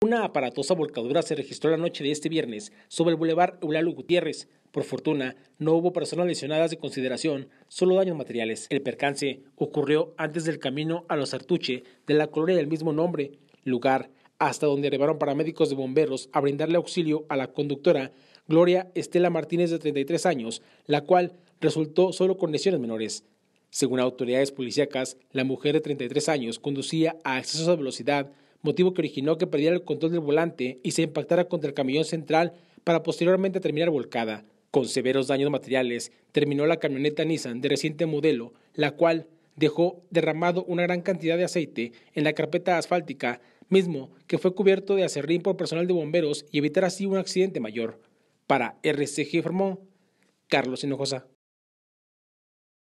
Una aparatosa volcadura se registró la noche de este viernes sobre el bulevar Eulalio Gutiérrez. Por fortuna, no hubo personas lesionadas de consideración, solo daños materiales. El percance ocurrió antes del camino a los Artuche de la colonia del mismo nombre, lugar hasta donde arribaron paramédicos de bomberos a brindarle auxilio a la conductora Gloria Estela Martínez de 33 años, la cual resultó solo con lesiones menores. Según autoridades policíacas, la mujer de 33 años conducía a exceso de velocidad motivo que originó que perdiera el control del volante y se impactara contra el camión central para posteriormente terminar volcada. Con severos daños materiales, terminó la camioneta Nissan de reciente modelo, la cual dejó derramado una gran cantidad de aceite en la carpeta asfáltica, mismo que fue cubierto de acerrín por personal de bomberos y evitar así un accidente mayor. Para RCG formó Carlos Hinojosa.